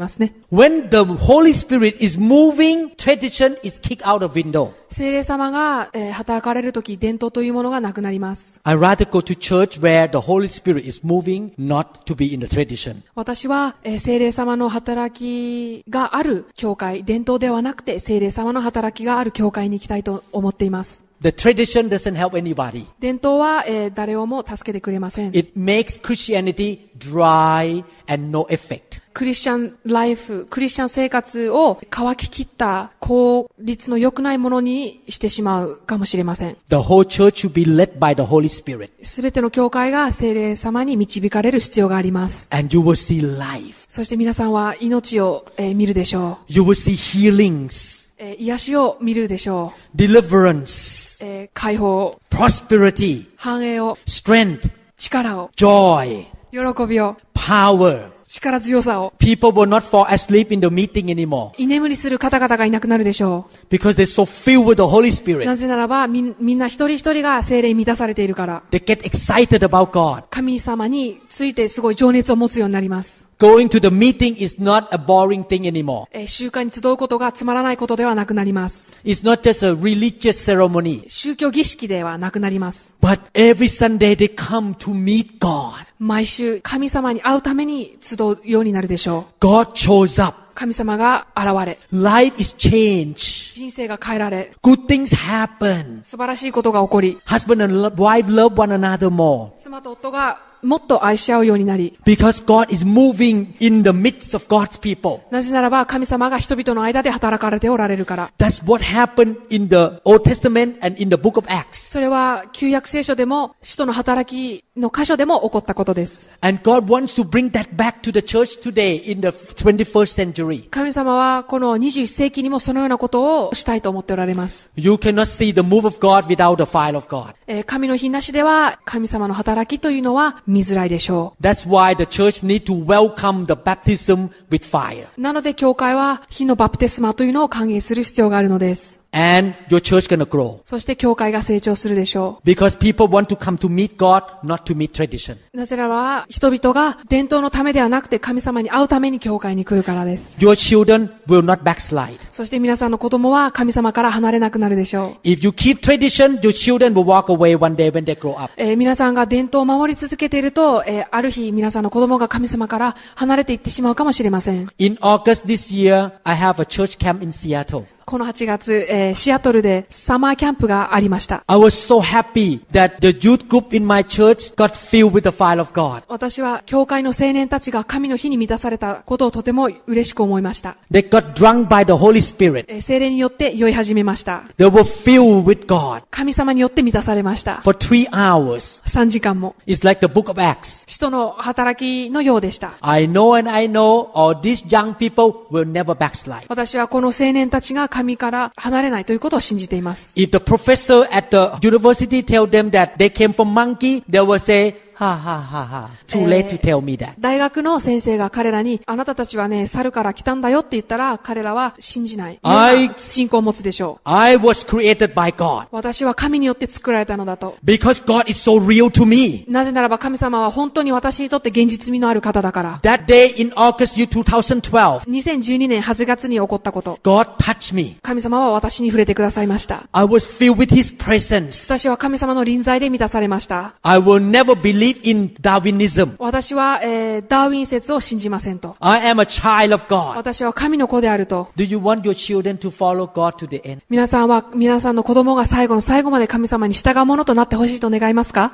ま聖霊様が、働かれるとき、伝統というものがなくなります。私は、え聖霊様の働きがある教会、伝統ではなくて、聖霊様の働きがある教会に行きたいと思っています。The tradition doesn't help anybody. 伝統は、えー、誰をも助けてくれません。It makes Christianity dry and no effect. クリスチャンライフ、クリスチャン生活を乾ききった効率の良くないものにしてしまうかもしれません。t すべての教会が精霊様に導かれる必要があります。And you will see life. そして皆さんは命を、えー、見るでしょう。You will see healings. え癒しを見るでしょう。deliverance、え解放、prosperity、繁栄を、strength、力を、joy、喜びを、power、力強さを。People will not fall asleep in the meeting anymore. 居眠りする方々がいなくなるでしょう。Because they're so filled with the Holy Spirit. なぜならば、み、みんな一人一人が精霊に満たされているから。They get excited about God. 神様についてすごい情熱を持つようになります。Going to the meeting is not a boring thing anymore. 習慣に集うことがつまらないことではなくなります。It's not just a religious ceremony. 宗教儀式ではなくなります。But every Sunday they come to meet God. 毎週神様に会うために集うようになるでしょう。God shows up. 神様が現れ。Life is changed. 人生が変えられ。Good things happen. 素晴らしいことが起こり。Husband and wife love one another more. 妻と夫がもっと愛し合うようになり。Because God is moving in the midst of God's people. なぜならば神様が人々の間で働かれておられるから。That's what happened in the Old Testament and in the book of Acts. それは旧約聖書でも、使徒の働きの箇所でも起こったことです。And God wants to bring that back to the church today in the 21st century. 神様はこの21世紀にもそのようなことをしたいと思っておられます。You cannot see the move of God without the file of God. 神の日なしでは神様の働きというのは見づらいでしょう。なので教会は火のバプテスマというのを歓迎する必要があるのです。そして教会が成長するでしょう。なぜならば、人々が伝統のためではなくて神様に会うために教会に来るからです。そして皆さんの子供は神様から離れなくなるでしょう。皆さんが伝統を守り続けていると、ある日皆さんの子供が神様から離れていってしまうかもしれません。この8月、えー、シアトルでサマーキャンプがありました。I was so happy that the youth group in my church got filled with the fire of God. 私は教会の青年たちが神の火に満たされたことをとても嬉しく思いました。They got drunk by the Holy Spirit. 精霊によって酔い始めました。They were filled with God. 神様によって満たされました。For three hours. 3時間も。It's like the book of Acts. 使徒の働きのようでした。I know and I know all these young people will never backslide. 私はこの青年たちが神神から離れないということを信じています。If the professor at the university tell them that they came from monkey, they will say, はあ、はあははあ、too late to tell me that、えー、大学の先生が彼らに、あなたたちはね、猿から来たんだよって言ったら、彼らは信じない。I, 信仰を持つでしょう。I was created by God. 私は神によって作られたのだと。Because God is so real to me. なぜならば神様は本当に私にとって現実味のある方だから。That day in August 2012, 年8月に起こったこと。God touched me. 神様は私に触れてくださいました。I was filled with His presence. 私は神様の臨在で満たされました。I will never believe 私は、ダーウィン説を信じませんと。私は神の子であると。皆さんは、皆さんの子供が最後の最後まで神様に従うものとなってほしいと願いますか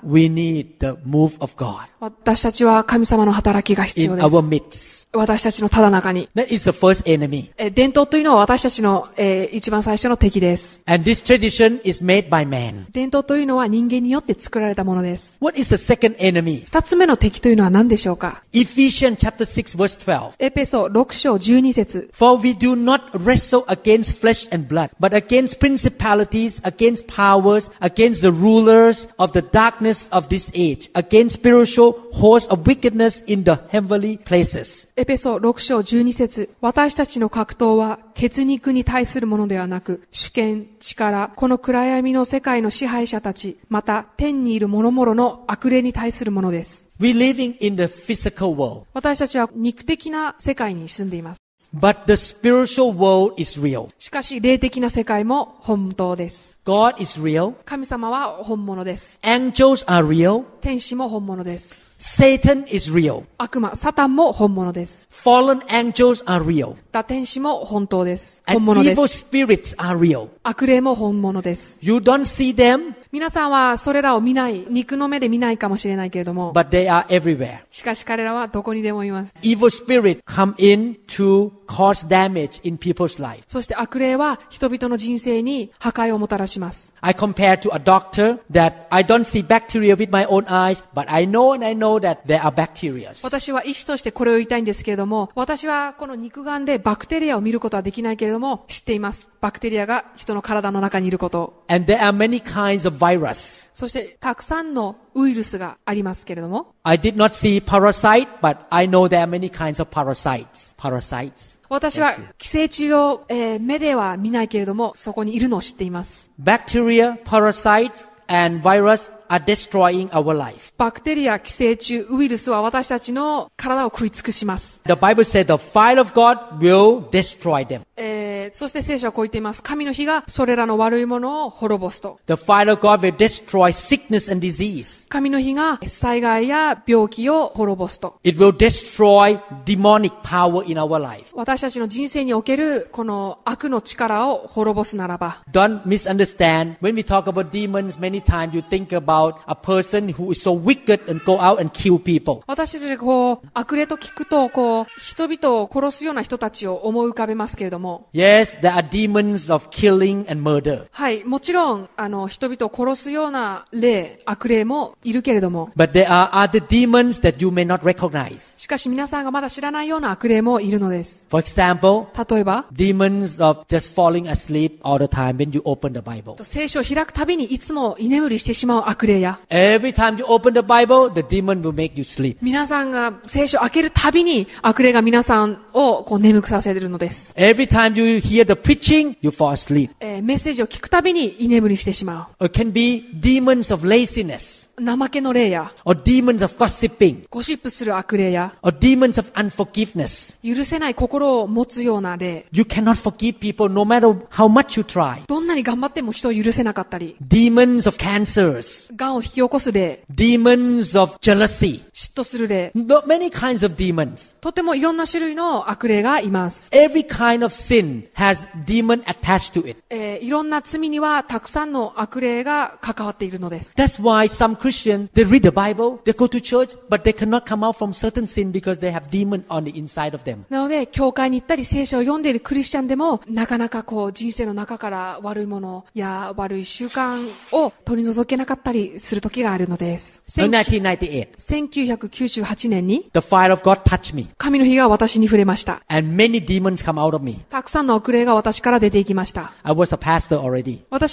私たちは神様の働きが必要です。私たちのただ中に。That is the first enemy. 伝統というのは私たちの、えー、一番最初の敵です。And this tradition is made by man. 伝統というのは人間によって作られたものです。What is the second enemy? 二つ目の敵というのは何でしょうか Ephesians chapter 6 verse 12. エペソ6章12節。For we do not wrestle against flesh and blood, but against principalities, against powers, against the rulers of the darkness of this age, against spiritual host of wickedness in the heavenly places. エペソ6章12節私たちの格闘は血肉に対するものではなく、主権、力、この暗闇の世界の支配者たち、また天にいる諸々の悪霊に対するものです。We living in the physical world. 私たちは肉的な世界に住んでいます。But the spiritual world is real. しかし、霊的な世界も本当です。God is real. 神様は本物です。Angels are real. 天使も本物です。Satan is real. 悪魔、サタンも本物です。Fallen angels are real. 堕天使も本当です。本物です。Evil spirits are real. 悪霊も本物です。You don't see them. 皆さんはそれらを見ない、肉の目で見ないかもしれないけれども。But they are everywhere. しかし彼らはどこにでもいます。Evil spirit come in to cause damage in people's life. そして悪霊は人々の人生に破壊をもたらします。I compare to a doctor that I don't see bacteria with my own eyes, but I know and I know that there are bacteria. 私は医師としてこれを言いたいんですけれども、私はこの肉眼でバクテリアを見ることはできないけれども、知っています。バクテリアが人の体の中にいること。And there are many kinds of virus. そしてたくさんのウイルスがありますけれども。I did not see parasite, but I know there are many kinds of parasites. Parasites. 私は寄生虫を、えー、目では見ないけれども、そこにいるのを知っています。Bacteria, parasites, and virus are destroying our life. バクテリア、寄生虫、ウイルスは私たちの体を食い尽くします。The Bible said the fire of God will destroy them. えーえー、そして聖書はこう言っています。神の火がそれらの悪いものを滅ぼすと。The fire of God will destroy sickness and disease. 神の火が災害や病気を滅ぼすと。It will destroy demonic power in our life. 私たちの人生におけるこの悪の力を滅ぼすならば。Don't misunderstand. When we talk about demons, many times you think about a person who is so wicked and go out and kill people. 私たちがこう、悪霊と聞くと、こう、人々を殺すような人たちを思い浮かべますけれども。Yeah. Yes, there are demons of killing and murder. はい、もちろん、あの、人々を殺すような霊、悪霊もいるけれども。But there are other demons that you may not recognize. しかし皆さんがまだ知らないような悪霊もいるのです。For example, 例えば、demons of just falling asleep all the time when you open the Bible. 聖書を開くたびにいつも居眠りしてしまう悪霊や。Every time you open the Bible, the demon will make you sleep. 皆さんが聖書を開けるたびに悪霊が皆さんをこう眠くさせてるのです。Every time you hear the preaching, you fall asleep. えー、メッセージを聞くたびに居眠りしてしまう。It can be demons of laziness. 怠けの霊や。Or demons of gossiping. ゴシップする悪霊や。Or demons of unforgiveness. 許せない心を持つような霊。You cannot forgive people no matter how much you try. どんなに頑張っても人を許せなかったり。Demons of cancers. 癌を引き起こす霊。Demons of jealousy. 嫉妬する霊。Not many kinds of demons. とてもいろんな種類の悪霊がいます。Every kind of sin has demon attached to it. えー、いろんな罪にはたくさんの悪霊が関わっているのです。That's why some Christians, they read the Bible, they go to church, but they cannot come out from certain sin because they have demon on the inside of them. なので、教会に行ったり聖書を読んでいるクリスチャンでも、なかなかこう人生の中から悪いものや悪い習慣を取り除けなかったりする時があるのです。1998年に、The fire of God touched me. 神の火が私に触れました。And many demons come out of me. たくさんの霊が私から出ていきました。私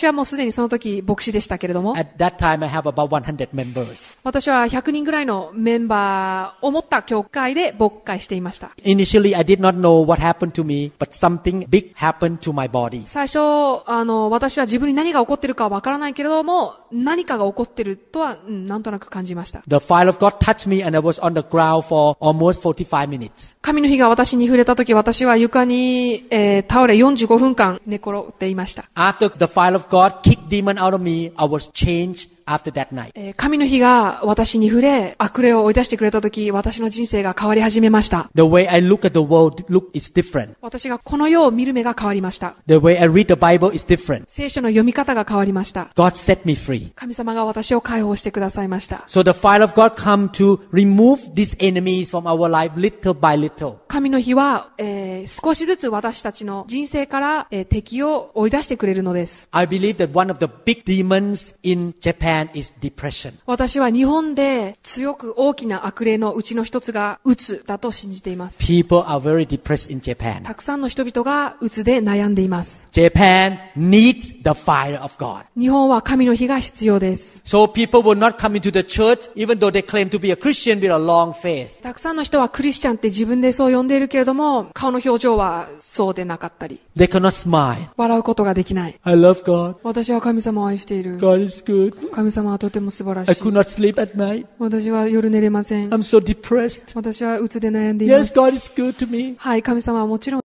はもうすでにその時、牧師 Time, 私は100人ぐらいのメンバーを持った教会最初あの、私は自分に何が起こっているかわからないけれども、何かが起こっているとは、なんとなく感じました。神の日が私に触れた時、私は床に、えー、倒倒れ45分間寝転っていました。After the fire of God kicked demon out of me, I was changed after that night. 神の日が私に触れ、悪霊を追い出してくれた時、私の人生が変わり始めました。The way I look at the world look is different. 私がこの世を見る目が変わりました。The way I read the Bible is different. 聖書の読み方が変わりました。God set me free. 神様が私を解放してくださいました。So the fire of God come to remove these enemies from our life little by little. 神の日は、えー、少しずつ私たちの人生から、えー、敵を追い出してくれるのです。I believe that one of the big demons in Japan Japan is depression. 私は日本で強く大きな悪霊のうちの一つがうつだと信じています。People are very depressed in Japan. たくさんの人々がうつで悩んでいます。Japan needs the fire of God. 日本は神の火が必要です。So people will not come into the church even though they claim to be a Christian with a long face. たくさんの人はクリスチャンって自分でそう呼んでいるけれども、顔の表情はそうでなかったり。They cannot smile. 笑うことができない。I love God. 私は神様を愛している。God is good. 神神様はとても素晴らしい。I could not sleep at night. 私は夜寝れません。I'm so depressed. 私は鬱で悩んでいます。Yes, God is good to me. はい、神様はもちろん